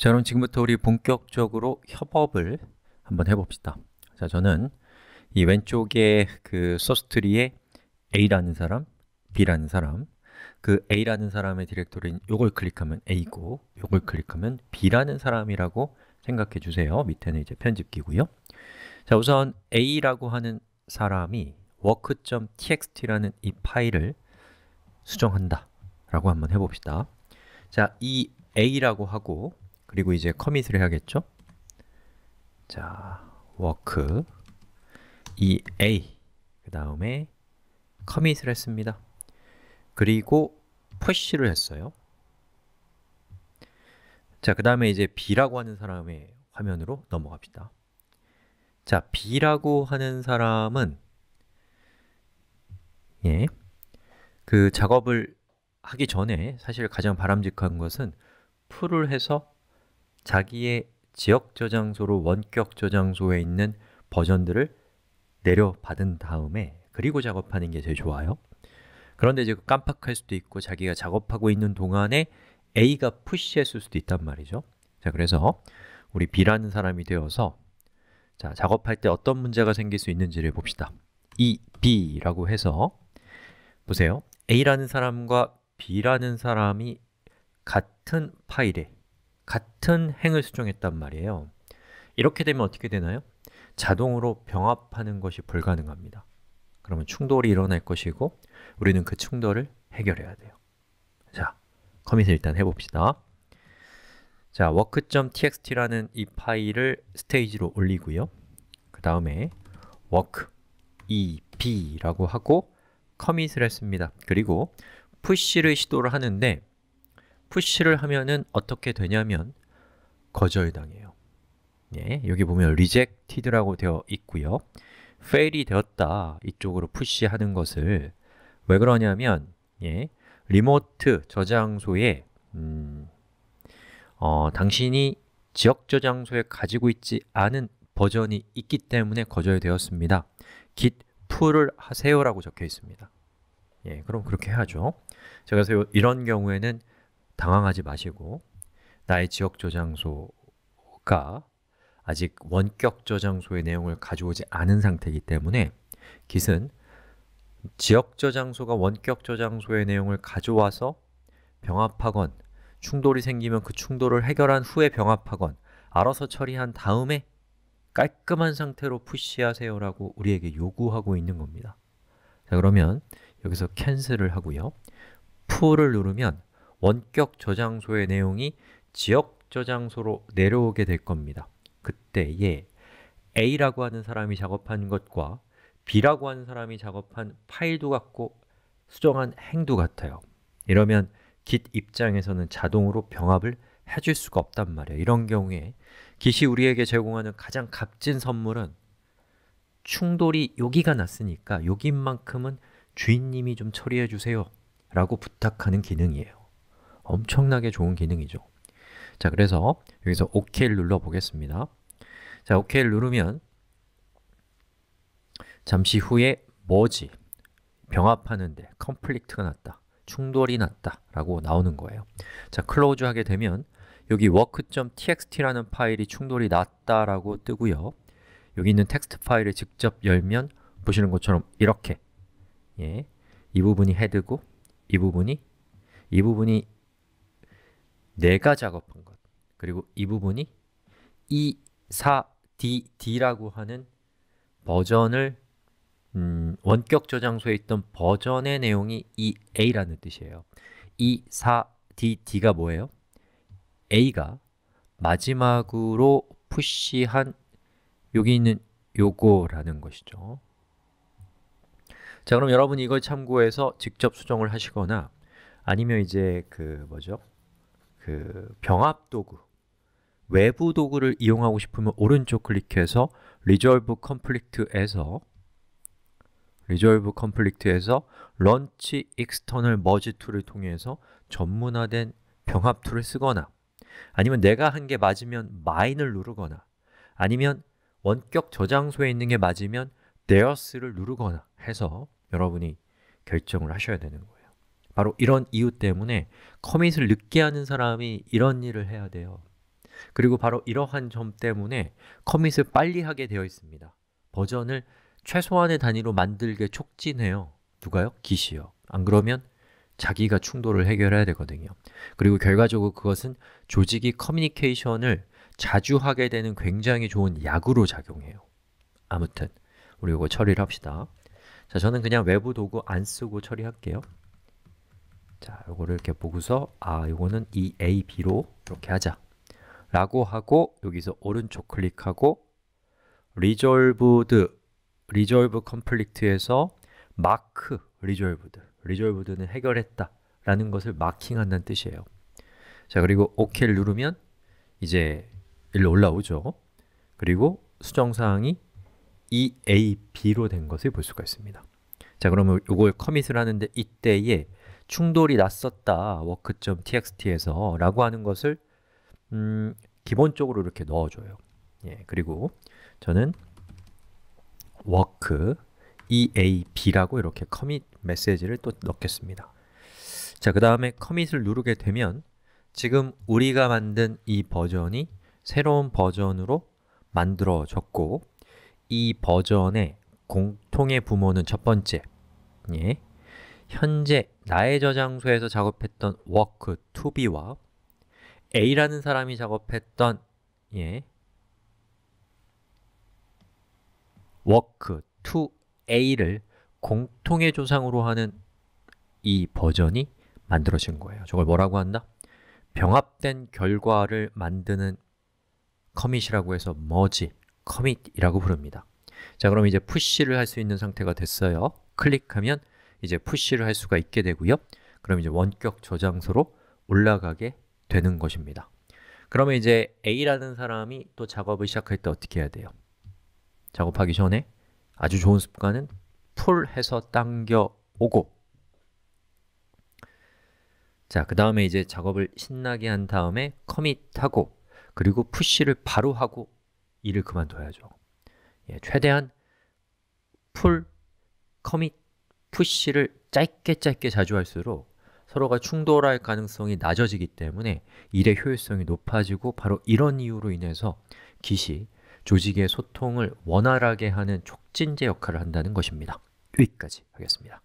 자, 그럼 지금부터 우리 본격적으로 협업을 한번 해봅시다. 자, 저는 이 왼쪽에 그 소스트리에 A라는 사람, B라는 사람, 그 A라는 사람의 디렉토리인 요걸 클릭하면 A고, 요걸 클릭하면 B라는 사람이라고 생각해 주세요. 밑에는 이제 편집기고요. 자, 우선 A라고 하는 사람이 work.txt라는 이 파일을 수정한다 라고 한번 해봅시다. 자, 이 A라고 하고 그리고 이제 커밋을 해야겠죠? 자, 워크 ea 그 다음에 커밋을 했습니다. 그리고 푸시를 했어요. 자, 그 다음에 이제 b라고 하는 사람의 화면으로 넘어갑시다. 자, b라고 하는 사람은 예, 그 작업을 하기 전에 사실 가장 바람직한 것은 풀을 해서 자기의 지역 저장소로 원격 저장소에 있는 버전들을 내려받은 다음에 그리고 작업하는 게 제일 좋아요 그런데 이제 깜빡할 수도 있고 자기가 작업하고 있는 동안에 A가 푸시했을 수도 있단 말이죠 자 그래서 우리 B라는 사람이 되어서 자 작업할 때 어떤 문제가 생길 수 있는지를 봅시다 이 e, b 라고 해서 보세요 A라는 사람과 B라는 사람이 같은 파일에 같은 행을 수정했단 말이에요 이렇게 되면 어떻게 되나요? 자동으로 병합하는 것이 불가능합니다 그러면 충돌이 일어날 것이고 우리는 그 충돌을 해결해야 돼요 자, 커밋을 일단 해봅시다 자, work.txt라는 이 파일을 스테이지로 올리고요 그 다음에 work eb라고 하고 커밋을 했습니다 그리고 푸시를 시도를 하는데 푸시를 하면은 어떻게 되냐면 거절당해요. 예, 여기 보면 rejected라고 되어 있고요. fail이 되었다. 이쪽으로 푸시하는 것을 왜 그러냐면 예, 리모트 저장소에 음, 어, 당신이 지역 저장소에 가지고 있지 않은 버전이 있기 때문에 거절되었습니다. git 풀을 하세요라고 적혀 있습니다. 예, 그럼 그렇게 해야죠. 자, 그래서 이런 경우에는 당황하지 마시고 나의 지역 저장소가 아직 원격 저장소의 내용을 가져오지 않은 상태이기 때문에 git은 지역 저장소가 원격 저장소의 내용을 가져와서 병합하건 충돌이 생기면 그 충돌을 해결한 후에 병합하건 알아서 처리한 다음에 깔끔한 상태로 푸시하세요라고 우리에게 요구하고 있는 겁니다 자 그러면 여기서 캔슬을 하고요 풀을 누르면 원격 저장소의 내용이 지역 저장소로 내려오게 될 겁니다. 그때에 A라고 하는 사람이 작업한 것과 B라고 하는 사람이 작업한 파일도 같고 수정한 행도 같아요. 이러면 git 입장에서는 자동으로 병합을 해줄 수가 없단 말이에요. 이런 경우에 git이 우리에게 제공하는 가장 값진 선물은 충돌이 여기가 났으니까 여기만큼은 주인님이 좀 처리해 주세요 라고 부탁하는 기능이에요. 엄청나게 좋은 기능이죠. 자, 그래서 여기서 OK를 눌러 보겠습니다. 자, OK를 누르면 잠시 후에 뭐지 병합하는데 컴플릭트가 났다, 충돌이 났다 라고 나오는 거예요. 자, 클로즈 하게 되면 여기 work.txt라는 파일이 충돌이 났다라고 뜨고요. 여기 있는 텍스트 파일을 직접 열면 보시는 것처럼 이렇게 예, 이 부분이 헤드고 이 부분이 이 부분이 내가 작업한 것 그리고 이 부분이 E, 4, D, D라고 하는 버전을 음, 원격 저장소에 있던 버전의 내용이 이 e, A라는 뜻이에요 E, 4, D, D가 뭐예요? A가 마지막으로 푸시한 여기 있는 요거라는 것이죠 자 그럼 여러분이 걸 참고해서 직접 수정을 하시거나 아니면 이제 그 뭐죠? 그 병합 도구, 외부 도구를 이용하고 싶으면 오른쪽 클릭해서 Resolve c o n f l i c 에서 Resolve c o n f l i c 에서 Launch External Merge 툴을 통해서 전문화된 병합 툴을 쓰거나 아니면 내가 한 게 맞으면 마인을 누르거나 아니면 원격 저장소에 있는 게 맞으면 t h e i s 를 누르거나 해서 여러분이 결정을 하셔야 되는 거예요. 바로 이런 이유 때문에 커밋을 늦게 하는 사람이 이런 일을 해야 돼요. 그리고 바로 이러한 점 때문에 커밋을 빨리 하게 되어 있습니다. 버전을 최소한의 단위로 만들게 촉진해요. 누가요? 기시요. 안 그러면 자기가 충돌을 해결해야 되거든요. 그리고 결과적으로 그것은 조직이 커뮤니케이션을 자주 하게 되는 굉장히 좋은 약으로 작용해요. 아무튼 우리 이거 처리를 합시다. 자, 저는 그냥 외부 도구 안 쓰고 처리할게요. 자, 요거를 이렇게 보고서 아, 요거는 이 A, B로 이렇게 하자. 라고 하고 여기서 오른쪽 클릭하고 resolved, resolve c o n f l i c t 에서 mark resolved, resolved는 해결했다 라는 것을 마킹한다는 뜻이에요. 자, 그리고 OK를 누르면 이제 일로 올라오죠. 그리고 수정사항이 이 a b 로된 것을 볼 수가 있습니다. 자, 그러면 요걸 커밋을 하는데 이때에 충돌이 났었다 work.txt에서 라고 하는 것을 음, 기본적으로 이렇게 넣어줘요 예, 그리고 저는 work eab라고 이렇게 commit 메시지를 또 넣겠습니다 자, 그 다음에 commit을 누르게 되면 지금 우리가 만든 이 버전이 새로운 버전으로 만들어졌고 이 버전의 공통의 부모는 첫 번째 예, 현재 나의 저장소에서 작업했던 work to be와 A라는 사람이 작업했던 예, work to A를 공통의 조상으로 하는 이 버전이 만들어진 거예요. 저걸 뭐라고 한다? 병합된 결과를 만드는 커밋이라고 해서 머지, 커밋이라고 부릅니다. 자, 그럼 이제 푸시를 할 수 있는 상태가 됐어요. 클릭하면 이제 푸시를 할 수가 있게 되고요. 그럼 이제 원격 저장소로 올라가게 되는 것입니다. 그러면 이제 A라는 사람이 또 작업을 시작할 때 어떻게 해야 돼요? 작업하기 전에 아주 좋은 습관은 풀해서 당겨 오고 자, 그 다음에 이제 작업을 신나게 한 다음에 커밋하고 그리고 푸시를 바로 하고 일을 그만둬야죠 예, 최대한 풀, 커밋, 푸시를 짧게 짧게 자주 할수록 서로가 충돌할 가능성이 낮아지기 때문에 일의 효율성이 높아지고 바로 이런 이유로 인해서 기시, 조직의 소통을 원활하게 하는 촉진제 역할을 한다는 것입니다. 여기까지 하겠습니다.